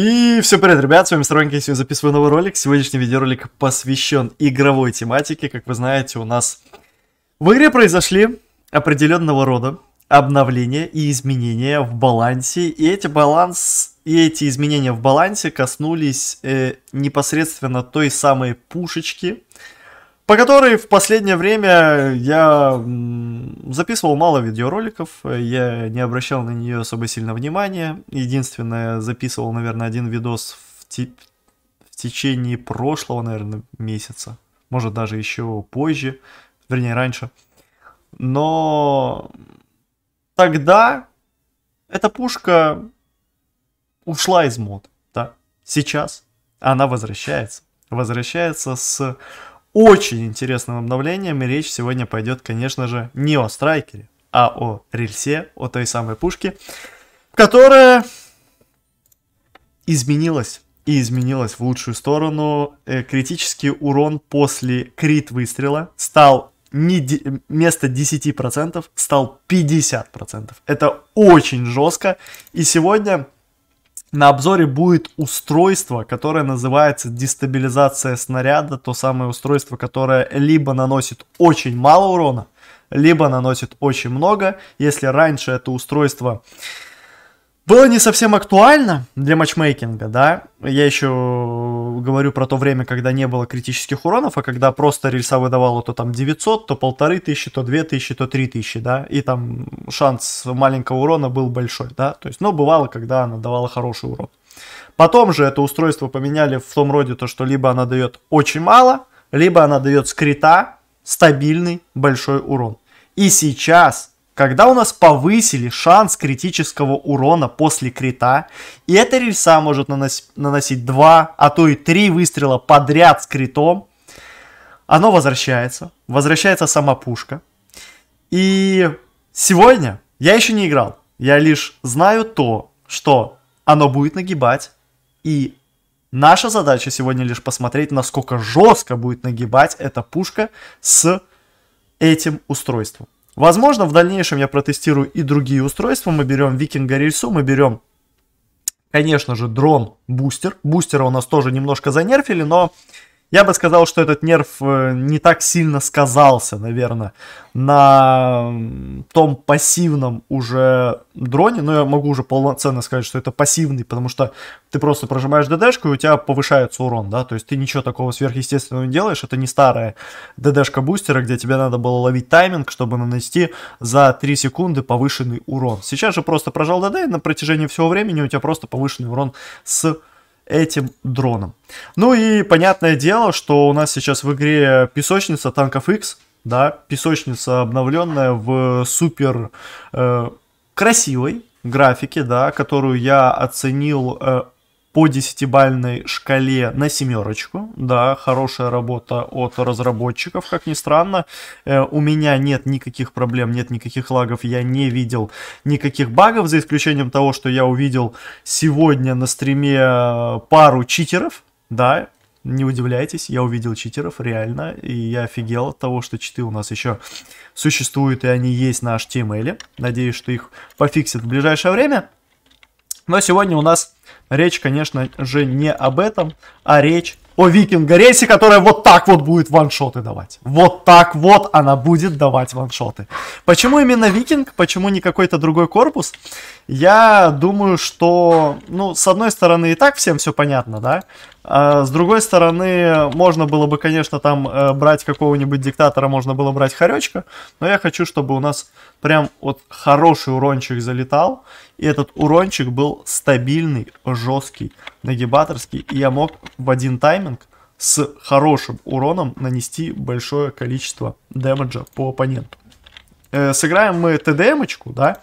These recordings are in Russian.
И все привет, ребят, с вами Сторонник, сегодня записываю новый ролик. Сегодняшний видеоролик посвящен игровой тематике. Как вы знаете, у нас в игре произошли определенного рода обновления и изменения в балансе. И эти, баланс, и эти изменения в балансе коснулись э, непосредственно той самой пушечки, по которой в последнее время я записывал мало видеороликов, я не обращал на нее особо сильно внимания. Единственное, записывал, наверное, один видос в, те... в течение прошлого, наверное, месяца. Может, даже еще позже, вернее, раньше. Но тогда эта пушка ушла из мод, да. Сейчас она возвращается. Возвращается с очень интересным обновлением, и речь сегодня пойдет, конечно же, не о страйкере, а о рельсе, о той самой пушке, которая изменилась и изменилась в лучшую сторону. Э, критический урон после крит выстрела стал не де... вместо 10% стал 50%. Это очень жестко. И сегодня на обзоре будет устройство, которое называется дестабилизация снаряда, то самое устройство, которое либо наносит очень мало урона, либо наносит очень много. Если раньше это устройство э, было не совсем актуально для матчмейкинга, да. Я еще говорю про то время, когда не было критических уронов, а когда просто рельса выдавала то там 900, то полторы тысячи, то две тысячи, то три тысячи, да. И там шанс маленького урона был большой, да. То есть, ну, бывало, когда она давала хороший урон. Потом же это устройство поменяли в том роде, то, что либо она дает очень мало, либо она дает скрита, стабильный большой урон. И сейчас когда у нас повысили шанс критического урона после крита, и эта рельса может наносить, наносить 2, а то и 3 выстрела подряд с критом, оно возвращается, возвращается сама пушка. И сегодня я еще не играл, я лишь знаю то, что оно будет нагибать, и наша задача сегодня лишь посмотреть, насколько жестко будет нагибать эта пушка с этим устройством. Возможно, в дальнейшем я протестирую и другие устройства. Мы берем Викинга рельсу, мы берем, конечно же, дрон бустер. Бустера у нас тоже немножко занерфили, но я бы сказал, что этот нерв э, не так сильно сказался, наверное, на том пассивном уже дроне. Но я могу уже полноценно сказать, что это пассивный, потому что ты просто прожимаешь ДДшку, и у тебя повышается урон, да, то есть ты ничего такого сверхъестественного не делаешь. Это не старая ДДшка бустера, где тебе надо было ловить тайминг, чтобы нанести за 3 секунды повышенный урон. Сейчас же просто прожал ДД, и на протяжении всего времени у тебя просто повышенный урон с этим дроном. Ну и понятное дело, что у нас сейчас в игре песочница танков X, да, песочница обновленная в супер э, красивой графике, да, которую я оценил э, по десятибальной шкале на семерочку. Да, хорошая работа от разработчиков, как ни странно. Э, у меня нет никаких проблем, нет никаких лагов, я не видел никаких багов, за исключением того, что я увидел сегодня на стриме э, пару читеров. Да, не удивляйтесь, я увидел читеров, реально, и я офигел от того, что читы у нас еще существуют, и они есть на HTML. Надеюсь, что их пофиксят в ближайшее время. Но сегодня у нас Речь, конечно же, не об этом, а речь о Рейсе, которая вот так вот будет ваншоты давать. Вот так вот она будет давать ваншоты. Почему именно викинг, почему не какой-то другой корпус? Я думаю, что, ну, с одной стороны, и так всем все понятно, да? А с другой стороны, можно было бы, конечно, там э, брать какого-нибудь диктатора, можно было брать Харечка, но я хочу, чтобы у нас прям вот хороший урончик залетал, и этот урончик был стабильный, жесткий, нагибаторский, и я мог в один тайминг с хорошим уроном нанести большое количество дэмэджа по оппоненту. Э, сыграем мы ТДМочку, да,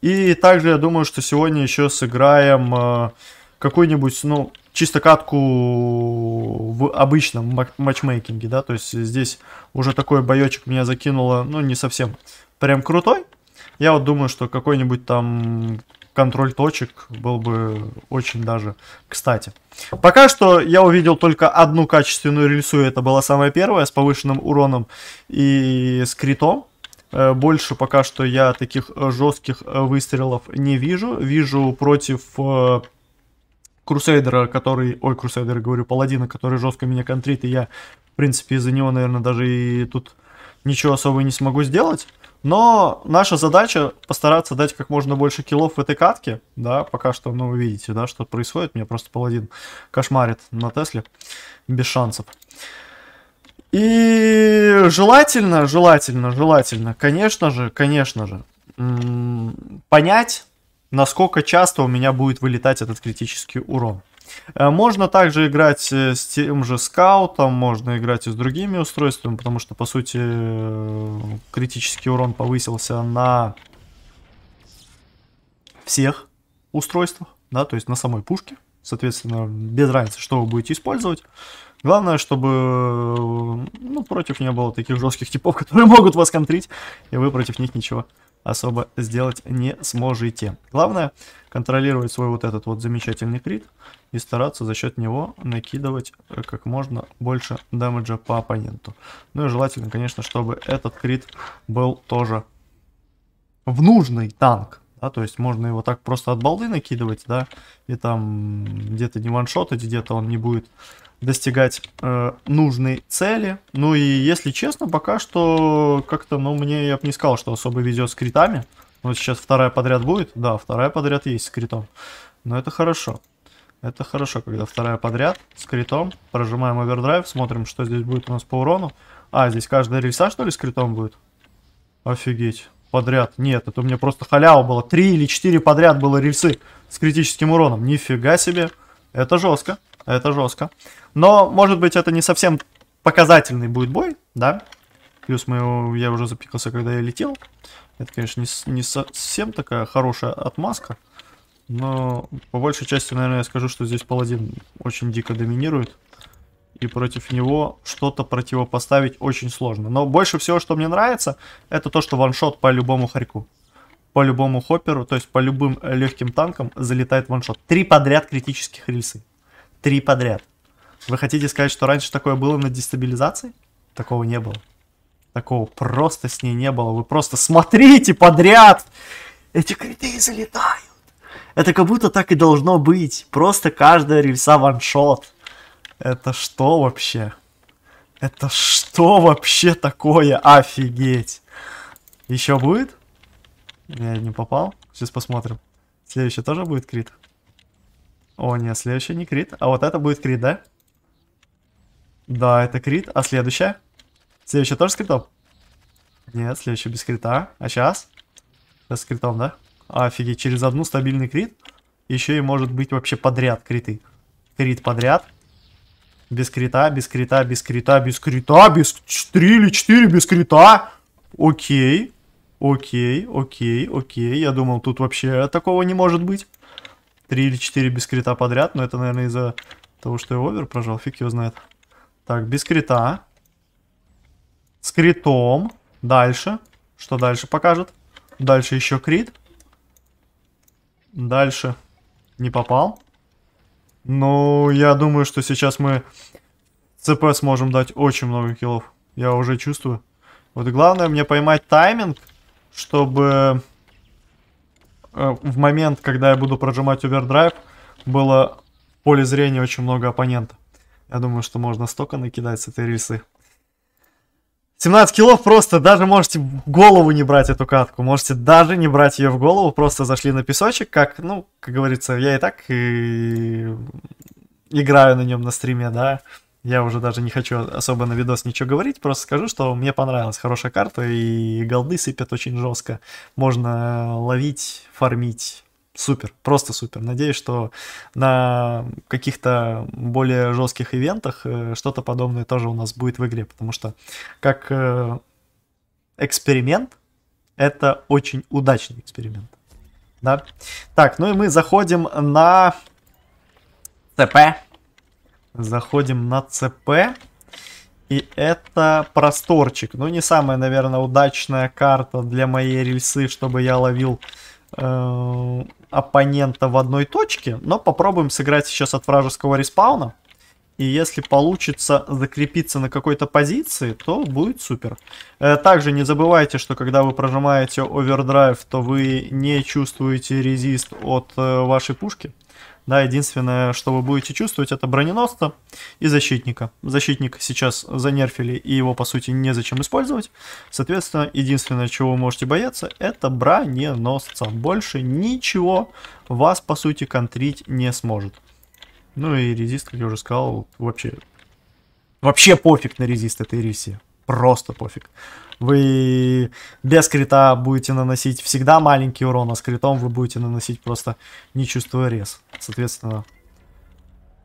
и также я думаю, что сегодня еще сыграем э, какую-нибудь, ну, чисто катку в обычном матчмейкинге, да, то есть здесь уже такой боечек меня закинуло, ну, не совсем прям крутой. Я вот думаю, что какой-нибудь там контроль точек был бы очень даже кстати. Пока что я увидел только одну качественную рельсу, это была самая первая, с повышенным уроном и с критом. Э, больше пока что я таких жестких э, выстрелов не вижу. Вижу против э, Крусейдера, который... Ой, Крусейдера, говорю, Паладина, который жестко меня контрит, и я, в принципе, из-за него, наверное, даже и тут ничего особо не смогу сделать. Но наша задача постараться дать как можно больше киллов в этой катке, да, пока что, ну, вы видите, да, что происходит, меня просто паладин кошмарит на Тесле, без шансов. И желательно, желательно, желательно, конечно же, конечно же, понять, насколько часто у меня будет вылетать этот критический урон. Э, можно также играть э, с тем же скаутом, можно играть и с другими устройствами, потому что, по сути, э, критический урон повысился на всех устройствах, да, то есть на самой пушке. Соответственно, без разницы, что вы будете использовать. Главное, чтобы ну, против не было таких жестких типов, которые могут вас контрить, и вы против них ничего особо сделать не сможете. Главное контролировать свой вот этот вот замечательный крит и стараться за счет него накидывать э, как можно больше дэмэджа по оппоненту. Ну и желательно, конечно, чтобы этот крит был тоже в нужный танк. Да, то есть можно его так просто от балды накидывать, да, и там где-то не ваншотать, где-то он не будет достигать э, нужной цели. Ну и если честно, пока что как-то, ну мне, я бы не сказал, что особо везет с критами. Вот сейчас вторая подряд будет? Да, вторая подряд есть с критом. Но это хорошо. Это хорошо, когда вторая подряд с критом. Прожимаем овердрайв, смотрим, что здесь будет у нас по урону. А, здесь каждая рельса, что ли, с критом будет? Офигеть. Подряд. Нет, это у меня просто халява было Три или четыре подряд было рельсы с критическим уроном. Нифига себе. Это жестко. Это жестко. Но, может быть, это не совсем показательный будет бой, да? Плюс мы, я уже запикался, когда я летел. Это, конечно, не, не совсем такая хорошая отмазка. Но по большей части, наверное, я скажу, что здесь паладин очень дико доминирует. И против него что-то противопоставить очень сложно. Но больше всего, что мне нравится, это то, что ваншот по любому хорьку. По любому хопперу, то есть по любым легким танкам залетает ваншот. Три подряд критических рельсы. Три подряд. Вы хотите сказать, что раньше такое было на дестабилизации? Такого не было. Такого просто с ней не было. Вы просто смотрите подряд. Эти криты залетают. Это как будто так и должно быть. Просто каждая рельса ваншот. Это что вообще? Это что вообще такое? Офигеть. Еще будет? Я не попал. Сейчас посмотрим. Следующий тоже будет крит? О, нет, следующий не крит. А вот это будет крит, да? Да, это крит. А следующая? Следующая тоже с критом? Нет, следующая без крита. А сейчас? Сейчас с критом, да? Офигеть, через одну стабильный крит? Еще и может быть вообще подряд криты. Крит подряд. Без крита, без крита, без крита, без крита, без Три или четыре без крита. Окей. Окей, окей, окей. Я думал, тут вообще такого не может быть. Три или четыре без крита подряд, но это, наверное, из-за того, что я овер прожал, фиг его знает. Так, без крита. С критом. Дальше. Что дальше покажет? Дальше еще крит. Дальше не попал. Ну, я думаю, что сейчас мы ЦП сможем дать очень много киллов. Я уже чувствую. Вот главное мне поймать тайминг, чтобы э, в момент, когда я буду прожимать овердрайв, было в поле зрения очень много оппонента. Я думаю, что можно столько накидать с этой рельсы. 17 килов просто, даже можете в голову не брать эту катку, можете даже не брать ее в голову, просто зашли на песочек, как, ну, как говорится, я и так и... играю на нем на стриме, да, я уже даже не хочу особо на видос ничего говорить, просто скажу, что мне понравилась хорошая карта и голды сыпят очень жестко, можно ловить, фармить, супер, просто супер. Надеюсь, что на каких-то более жестких ивентах э, что-то подобное тоже у нас будет в игре, потому что как э, эксперимент, это очень удачный эксперимент. Да? Так, ну и мы заходим на ЦП. Заходим на ЦП. И это просторчик. Ну, не самая, наверное, удачная карта для моей рельсы, чтобы я ловил э, оппонента в одной точке, но попробуем сыграть сейчас от вражеского респауна. И если получится закрепиться на какой-то позиции, то будет супер. Э, также не забывайте, что когда вы прожимаете овердрайв, то вы не чувствуете резист от э, вашей пушки. Да, единственное, что вы будете чувствовать, это броненосца и защитника. Защитник сейчас занерфили, и его, по сути, незачем использовать. Соответственно, единственное, чего вы можете бояться, это броненосца. Больше ничего вас, по сути, контрить не сможет. Ну и резист, как я уже сказал, вообще... Вообще пофиг на резист этой рисии просто пофиг. Вы без крита будете наносить всегда маленький урон, а с критом вы будете наносить просто не чувствуя рез. Соответственно,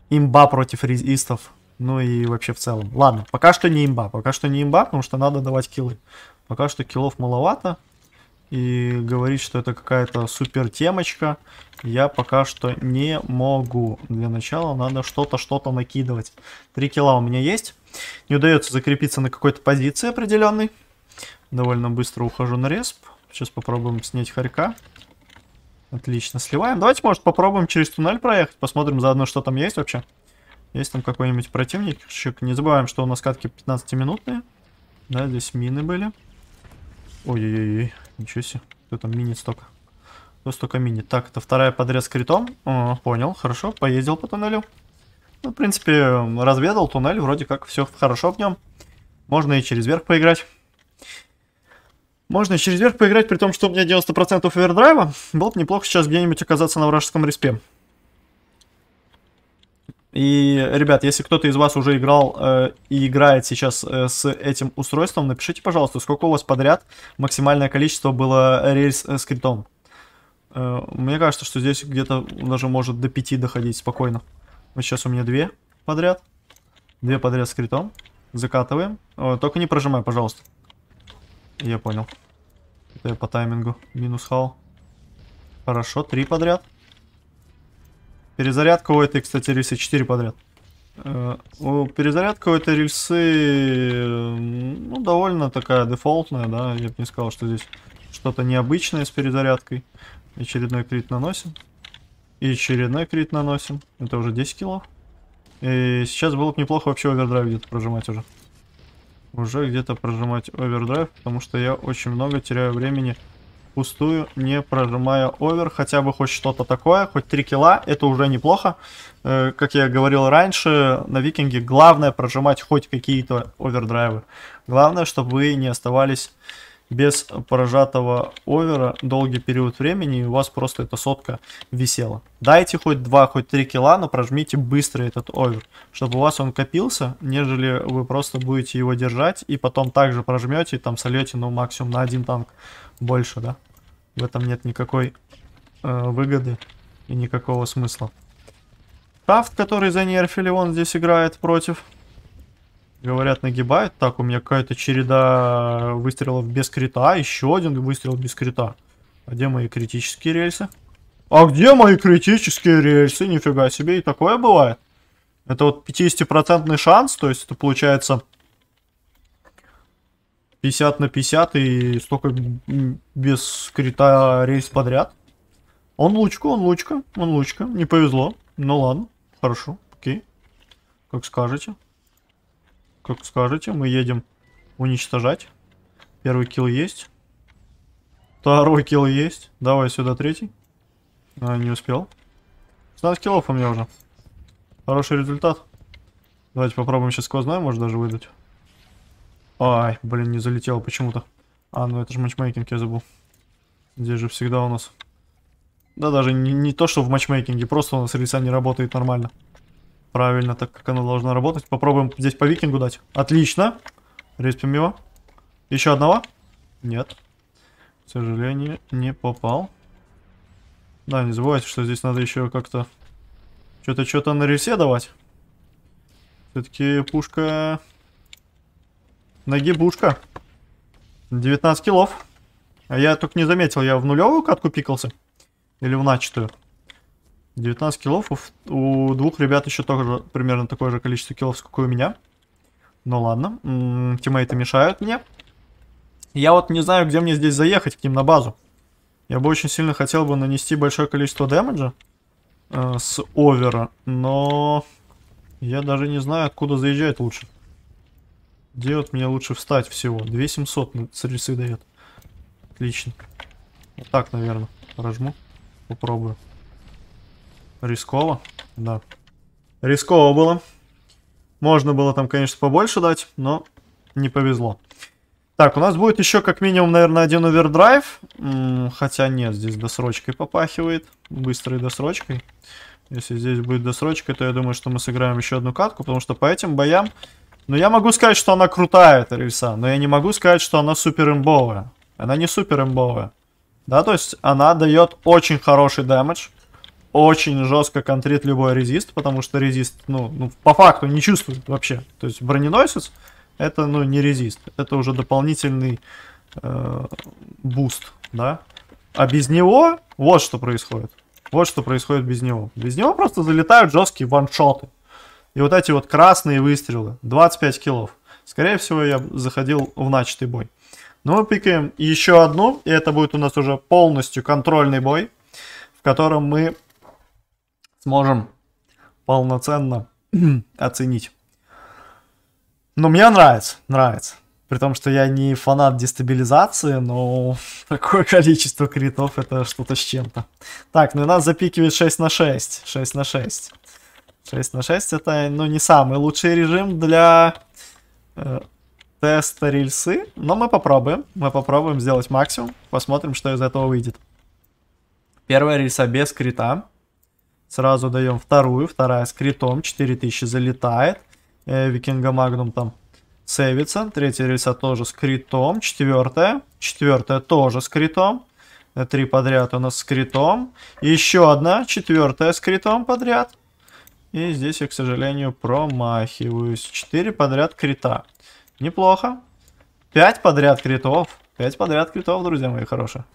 имба против резистов. Ну и вообще в целом. Ладно, пока что не имба. Пока что не имба, потому что надо давать киллы. Пока что киллов маловато и говорить, что это какая-то супер темочка, я пока что не могу. Для начала надо что-то, что-то накидывать. Три кило у меня есть. Не удается закрепиться на какой-то позиции определенной. Довольно быстро ухожу на респ. Сейчас попробуем снять хорька. Отлично, сливаем. Давайте, может, попробуем через туннель проехать. Посмотрим заодно, что там есть вообще. Есть там какой-нибудь противник. Не забываем, что у нас катки 15-минутные. Да, здесь мины были. Ой-ой-ой. Ничего себе. Кто там минит столько? Кто столько минит? Так, это вторая подрез критом. О, понял, хорошо. Поездил по туннелю. Ну, в принципе, разведал туннель. Вроде как все хорошо в нем. Можно и через верх поиграть. Можно и через верх поиграть, при том, что у меня 90% овердрайва. Было бы неплохо сейчас где-нибудь оказаться на вражеском респе. И, ребят, если кто-то из вас уже играл э, и играет сейчас э, с этим устройством, напишите, пожалуйста, сколько у вас подряд максимальное количество было рельс э, Э, мне кажется, что здесь где-то даже может до 5 доходить спокойно. Вот сейчас у меня 2 подряд. 2 подряд с Закатываем. О, э, только не прожимай, пожалуйста. Я понял. Это я по таймингу. Минус хал. Хорошо, 3 подряд. Перезарядка у этой, кстати, рельсы 4 подряд. Э, перезарядка у этой рельсы э, ну, довольно такая дефолтная, да. Я бы не сказал, что здесь что-то необычное с перезарядкой. Очередной крит наносим. И очередной крит наносим. Это уже 10 кило. И сейчас было бы неплохо вообще овердрайв где-то прожимать уже. Уже где-то прожимать овердрайв, потому что я очень много теряю времени пустую не прожимаю овер, хотя бы хоть что-то такое, хоть 3 килла, это уже неплохо. Э, как я говорил раньше, на викинге главное прожимать хоть какие-то овердрайвы. Главное, чтобы вы не оставались без прожатого овера долгий период времени, и у вас просто эта сотка висела. Дайте хоть 2, хоть 3 килла но прожмите быстро этот овер, чтобы у вас он копился, нежели вы просто будете его держать, и потом также прожмете, и там сольете, ну, максимум на один танк больше, да. В этом нет никакой э, выгоды и никакого смысла. Тафт, который за нерфили он здесь играет против Говорят, нагибает. Так, у меня какая-то череда выстрелов без крита. Еще один выстрел без крита. А где мои критические рельсы? А где мои критические рельсы? Нифига себе, и такое бывает. Это вот 50% шанс, то есть это получается 50 на 50 и столько без крита рельс подряд. Он лучка, он лучка, он лучка. Не повезло. Ну ладно, хорошо, окей. Как скажете. Как скажете, мы едем уничтожать. Первый килл есть. Второй килл есть. Давай сюда третий. А, не успел. 16 киллов у меня уже. Хороший результат. Давайте попробуем сейчас сквозное, может даже выдать. Ай, блин, не залетело почему-то. А, ну это же матчмейкинг, я забыл. Здесь же всегда у нас... Да даже не, не то, что в матчмейкинге, просто у нас рельса не работает нормально. Правильно, так как она должна работать. Попробуем здесь по викингу дать. Отлично. Респим его. Еще одного? Нет. К сожалению, не попал. Да, не забывайте, что здесь надо еще как-то что-то что-то на рельсе давать. Все-таки пушка... Ноги пушка. 19 килов. А я только не заметил, я в нулевую катку пикался? Или в начатую? 19 киллов. У, двух ребят еще тоже примерно такое же количество киллов, сколько у меня. Ну ладно. М -м, тиммейты мешают мне. Я вот не знаю, где мне здесь заехать, к ним на базу. Я бы очень сильно хотел бы нанести большое количество дэмэджа э, с овера, но я даже не знаю, откуда заезжать лучше. Где вот мне лучше встать всего? 2700 сресы дает. Отлично. Вот так, наверное, прожму. Попробую. Рисково, да. Рисково было. Можно было там, конечно, побольше дать, но не повезло. Так, у нас будет еще как минимум, наверное, один овердрайв. Хотя нет, здесь досрочкой попахивает. Быстрой досрочкой. Если здесь будет досрочка, то я думаю, что мы сыграем еще одну катку, потому что по этим боям... Ну, я могу сказать, что она крутая, эта рельса, но я не могу сказать, что она супер имбовая. Она не супер имбовая. Да, то есть она дает очень хороший дэмэдж очень жестко контрит любой резист, потому что резист, ну, ну, по факту не чувствует вообще. То есть броненосец это, ну, не резист, это уже дополнительный э, буст, да. А без него вот что происходит. Вот что происходит без него. Без него просто залетают жесткие ваншоты. И вот эти вот красные выстрелы, 25 килов, Скорее всего, я заходил в начатый бой. Ну мы пикаем еще одну, и это будет у нас уже полностью контрольный бой, в котором мы сможем полноценно оценить. Но мне нравится, нравится. При том, что я не фанат дестабилизации, но такое количество критов это что-то с чем-то. Так, ну и нас запикивает 6 на 6. 6 на 6. 6 на 6 это, ну, не самый лучший режим для э, теста рельсы. Но мы попробуем. Мы попробуем сделать максимум. Посмотрим, что из этого выйдет. Первая рельса без крита. Сразу даем вторую. Вторая с критом. 4000 залетает. Э, Викинга Магнум там сейвится. Третья рельса тоже с критом. Четвертая. Четвертая тоже с критом. Э, три подряд у нас с критом. Еще одна. Четвертая с критом подряд. И здесь я, к сожалению, промахиваюсь. Четыре подряд крита. Неплохо. Пять подряд критов. Пять подряд критов, друзья мои хорошие.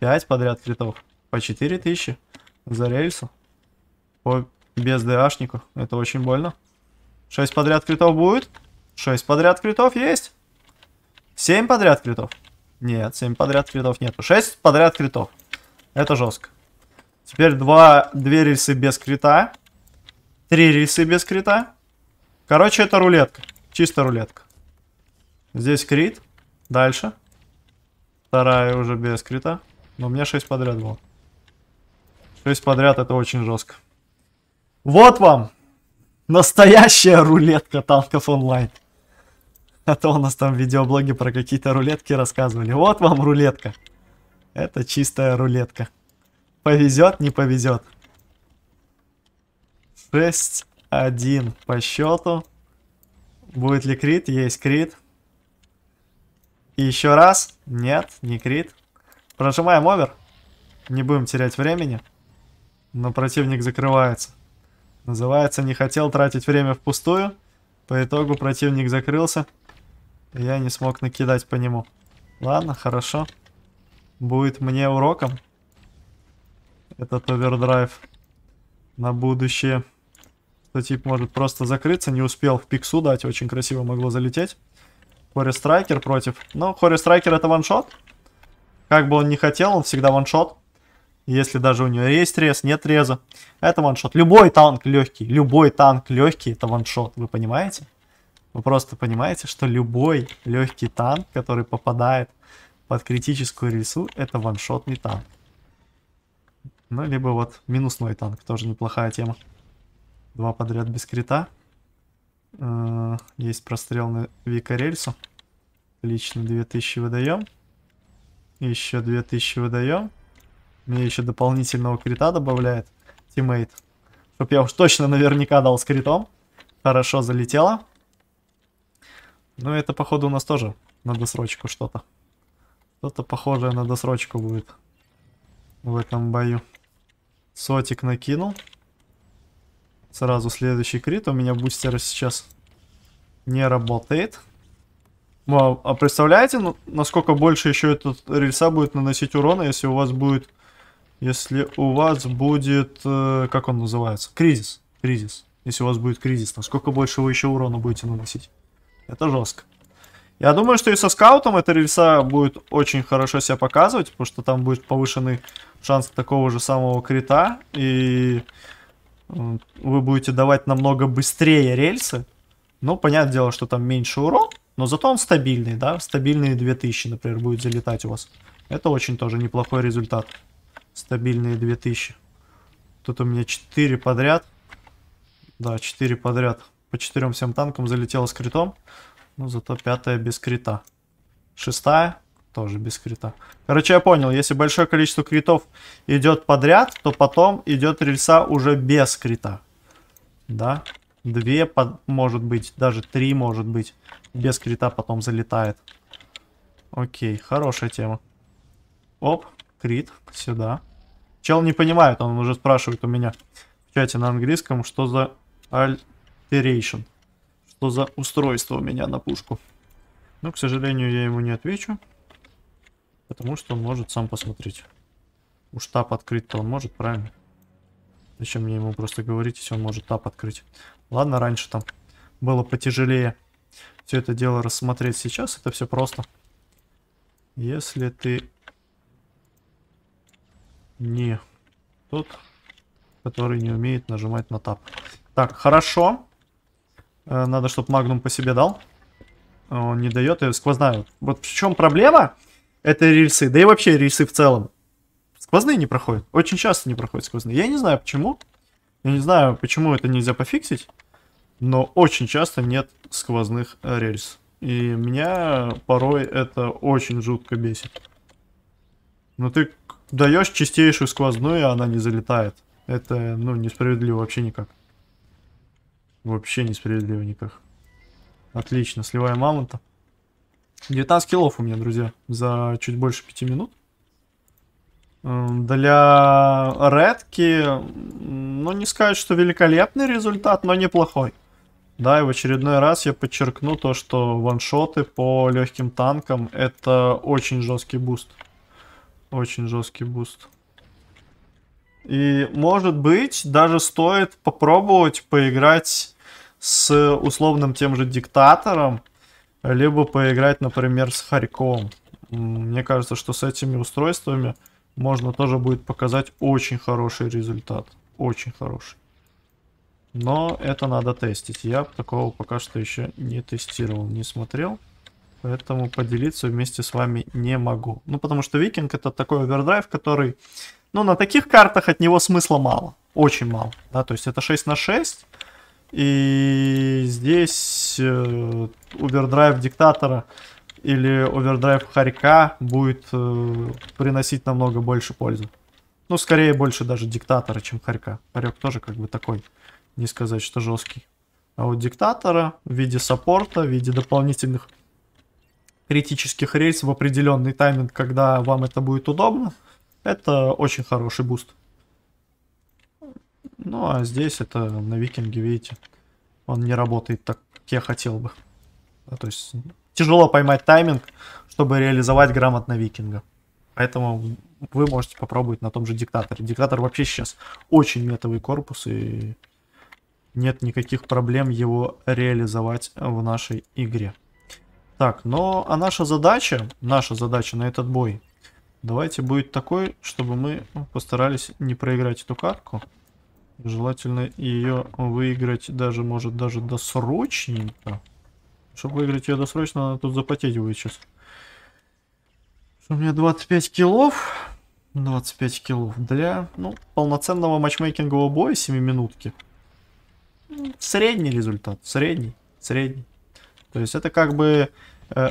Пять подряд критов. По 4000 за рельсу. О, без ДАшников. Это очень больно. 6 подряд критов будет. 6 подряд критов есть. 7 подряд критов. Нет, 7 подряд критов нету. 6 подряд критов. Это жестко. Теперь 2, 2 рельсы без крита. 3 рельсы без крита. Короче, это рулетка. Чисто рулетка. Здесь крит. Дальше. Вторая уже без крита. Но у меня 6 подряд было. 6 подряд это очень жестко. Вот вам настоящая рулетка танков онлайн. А то у нас там видеоблоги про какие-то рулетки рассказывали. Вот вам рулетка. Это чистая рулетка. Повезет, не повезет. 6-1 по счету. Будет ли крит? Есть крит. И еще раз. Нет, не крит. Прожимаем овер. Не будем терять времени. Но противник закрывается. Называется, не хотел тратить время впустую. По итогу противник закрылся. я не смог накидать по нему. Ладно, хорошо. Будет мне уроком. Этот овердрайв на будущее. Что тип может просто закрыться. Не успел в пиксу дать. Очень красиво могло залететь. Хори Страйкер против. Ну, Хори Страйкер это ваншот. Как бы он не хотел, он всегда ваншот если даже у него есть рез, нет реза, это ваншот. Любой танк легкий, любой танк легкий это ваншот, вы понимаете? Вы просто понимаете, что любой легкий танк, который попадает под критическую рельсу, это ваншотный танк. Ну, либо вот минусной танк, тоже неплохая тема. Два подряд без крита. Э, есть прострел на Вика рельсу. Лично 2000 выдаем. Еще 2000 выдаем. Мне еще дополнительного крита добавляет тиммейт. Чтоб я уж точно наверняка дал с критом. Хорошо залетело. Ну, это, походу, у нас тоже на досрочку что-то. Что-то похожее на досрочку будет в этом бою. Сотик накинул. Сразу следующий крит. У меня бустер сейчас не работает. А представляете, ну, насколько больше еще этот рельса будет наносить урона, если у вас будет если у вас будет, э, как он называется, кризис, кризис. Если у вас будет кризис, насколько больше вы еще урона будете наносить. Это жестко. Я думаю, что и со скаутом эта рельса будет очень хорошо себя показывать, потому что там будет повышенный шанс такого же самого крита, и вы будете давать намного быстрее рельсы. Ну, понятное дело, что там меньше урон, но зато он стабильный, да, стабильные 2000, например, будет залетать у вас. Это очень тоже неплохой результат стабильные 2000. Тут у меня 4 подряд. Да, 4 подряд. По 4 всем танкам залетела с критом. Но ну, зато пятая без крита. Шестая тоже без крита. Короче, я понял, если большое количество критов идет подряд, то потом идет рельса уже без крита. Да? Две, может быть, даже три, может быть, без крита потом залетает. Окей, хорошая тема. Оп, крит сюда. Чел не понимает, он уже спрашивает у меня в чате на английском, что за alteration. Что за устройство у меня на пушку. Но, к сожалению, я ему не отвечу. Потому что он может сам посмотреть. Уж тап открыть-то он может, правильно? Зачем мне ему просто говорить, если он может тап открыть? Ладно, раньше там было потяжелее все это дело рассмотреть. Сейчас это все просто. Если ты не тот, который не умеет нажимать на тап. Так, хорошо. Э, надо, чтобы Магнум по себе дал. Он не дает, я сквозная. Вот в чем проблема? Это рельсы, да и вообще рельсы в целом. Сквозные не проходят. Очень часто не проходят сквозные. Я не знаю почему. Я не знаю, почему это нельзя пофиксить. Но очень часто нет сквозных э, рельс. И меня порой это очень жутко бесит. Но ну ты даешь чистейшую сквозную, а она не залетает. Это, ну, несправедливо вообще никак. Вообще несправедливо никак. Отлично, сливаем мамонта. 19 килов у меня, друзья, за чуть больше 5 минут. Эм, для редки, ну, не сказать, что великолепный результат, но неплохой. Да, и в очередной раз я подчеркну то, что ваншоты по легким танкам это очень жесткий буст. Очень жесткий буст. И, может быть, даже стоит попробовать поиграть с условным тем же диктатором, либо поиграть, например, с Харьковом. Мне кажется, что с этими устройствами можно тоже будет показать очень хороший результат. Очень хороший. Но это надо тестить. Я такого пока что еще не тестировал, не смотрел. Поэтому поделиться вместе с вами не могу. Ну, потому что Викинг это такой овердрайв, который... Ну, на таких картах от него смысла мало. Очень мало. Да, то есть это 6 на 6. И здесь э, овердрайв диктатора или овердрайв хорька будет э, приносить намного больше пользы. Ну, скорее больше даже диктатора, чем хорька. Хорек тоже как бы такой, не сказать, что жесткий. А вот диктатора в виде саппорта, в виде дополнительных критических рейс в определенный тайминг, когда вам это будет удобно, это очень хороший буст. Ну а здесь это на викинге, видите, он не работает так, как я хотел бы. Да, то есть тяжело поймать тайминг, чтобы реализовать грамотно викинга. Поэтому вы можете попробовать на том же диктаторе. Диктатор вообще сейчас очень метовый корпус и нет никаких проблем его реализовать в нашей игре. Так, но а наша задача, наша задача на этот бой, давайте будет такой, чтобы мы ну, постарались не проиграть эту картку. Желательно ее выиграть даже, может, даже досрочненько. Чтобы выиграть ее досрочно, она тут запотеть будет сейчас. У меня 25 килов. 25 килов для, ну, полноценного матчмейкингового боя 7 минутки. Ну, средний результат, средний, средний. То есть это как бы э,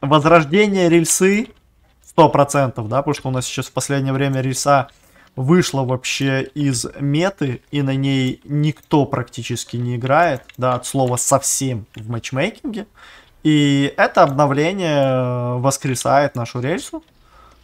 возрождение рельсы 100%, да, потому что у нас сейчас в последнее время рельса вышла вообще из меты, и на ней никто практически не играет, да, от слова совсем в матчмейкинге. И это обновление э, воскресает нашу рельсу,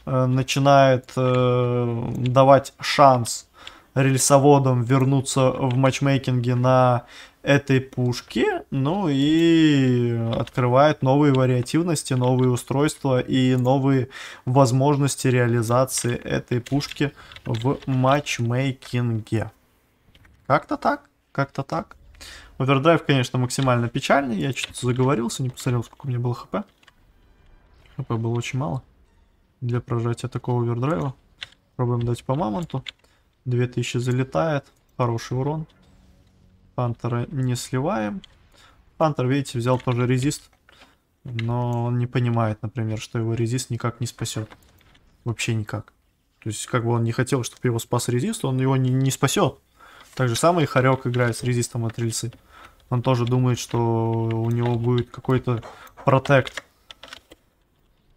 э, начинает э, давать шанс рельсоводам вернуться в матчмейкинге на этой пушке. Ну и открывает новые вариативности, новые устройства и новые возможности реализации этой пушки в матчмейкинге. Как-то так, как-то так. Овердрайв, конечно, максимально печальный. Я что-то заговорился, не посмотрел, сколько у меня было хп. ХП было очень мало для прожатия такого овердрайва. Пробуем дать по мамонту. 2000 залетает. Хороший урон. Пантера не сливаем. Пантер, видите, взял тоже резист. Но он не понимает, например, что его резист никак не спасет. Вообще никак. То есть, как бы он не хотел, чтобы его спас резист, он его не, не спасет. Так же самое и Харек играет с резистом от рельсы. Он тоже думает, что у него будет какой-то протект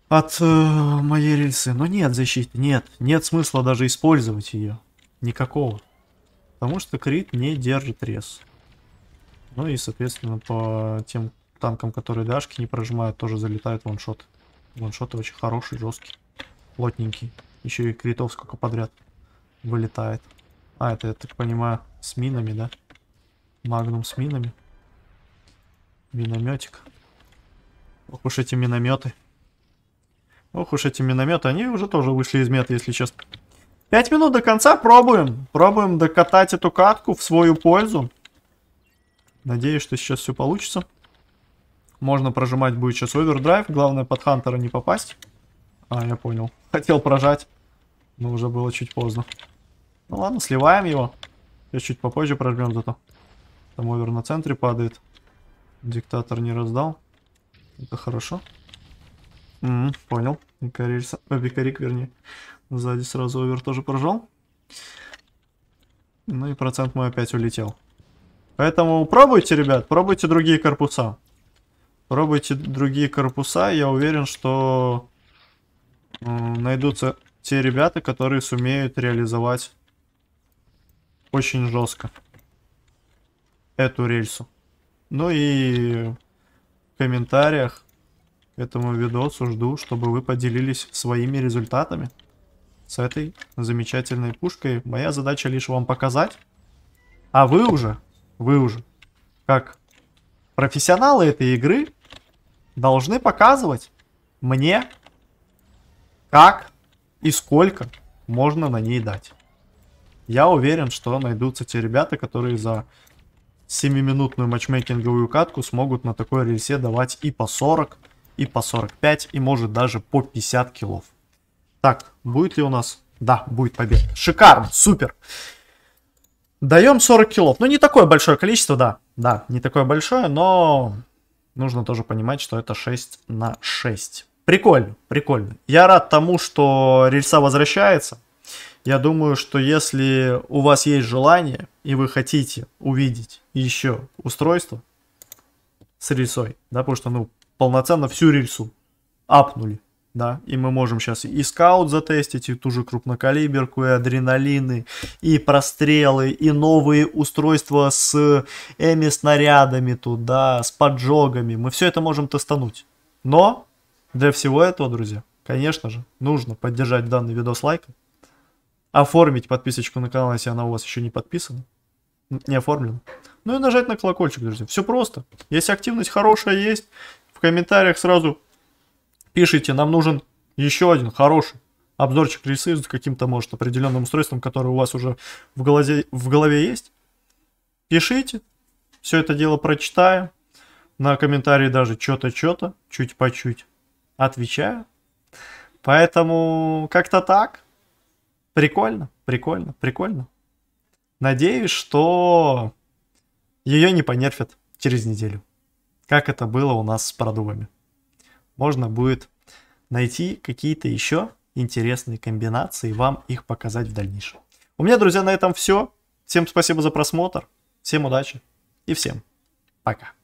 от э, моей рельсы. Но нет защиты, нет. Нет смысла даже использовать ее. Никакого. Потому что Крит не держит рез. Ну и, соответственно, по тем танкам, которые дашки не прожимают, тоже залетает ваншот. Ваншоты очень хороший, жесткий, плотненький. Еще и критов сколько подряд вылетает. А, это, я так понимаю, с минами, да? Магнум с минами. Минометик. Ох уж эти минометы. Ох уж эти минометы. Они уже тоже вышли из меты, если честно. Пять минут до конца пробуем. Пробуем докатать эту катку в свою пользу. Надеюсь, что сейчас все получится. Можно прожимать будет сейчас овердрайв. Главное под Хантера не попасть. А, я понял. Хотел прожать, но уже было чуть поздно. Ну ладно, сливаем его. Я чуть попозже прожмем зато. Там овер на центре падает. Диктатор не раздал. Это хорошо. М м-м, -м, понял. Викарик, э, Викарик, вернее. Сзади сразу овер тоже прожал. Ну и процент мой опять улетел. Поэтому пробуйте, ребят, пробуйте другие корпуса. Пробуйте другие корпуса. Я уверен, что найдутся те ребята, которые сумеют реализовать очень жестко эту рельсу. Ну и в комментариях к этому видосу жду, чтобы вы поделились своими результатами с этой замечательной пушкой. Моя задача лишь вам показать, а вы уже вы уже как профессионалы этой игры должны показывать мне, как и сколько можно на ней дать. Я уверен, что найдутся те ребята, которые за 7-минутную матчмейкинговую катку смогут на такой рельсе давать и по 40, и по 45, и может даже по 50 килов. Так, будет ли у нас... Да, будет победа. Шикарно, супер. Даем 40 килов. Ну, не такое большое количество, да. Да, не такое большое, но нужно тоже понимать, что это 6 на 6. Прикольно, прикольно. Я рад тому, что рельса возвращается. Я думаю, что если у вас есть желание и вы хотите увидеть еще устройство с рельсой, да, потому что, ну, полноценно всю рельсу апнули, да, и мы можем сейчас и скаут затестить, и ту же крупнокалиберку, и адреналины, и прострелы, и новые устройства с эми-снарядами тут, с поджогами, мы все это можем тестануть. Но для всего этого, друзья, конечно же, нужно поддержать данный видос лайком, оформить подписочку на канал, если она у вас еще не подписана, не оформлена, ну и нажать на колокольчик, друзья, все просто. Если активность хорошая есть, в комментариях сразу пишите, нам нужен еще один хороший обзорчик рельсы с каким-то, может, определенным устройством, которое у вас уже в голове, в голове есть. Пишите, все это дело прочитаю. На комментарии даже что-то, что-то, чуть по чуть отвечаю. Поэтому как-то так. Прикольно, прикольно, прикольно. Надеюсь, что ее не понерфят через неделю. Как это было у нас с продувами можно будет найти какие-то еще интересные комбинации и вам их показать в дальнейшем. У меня, друзья, на этом все. Всем спасибо за просмотр, всем удачи и всем пока.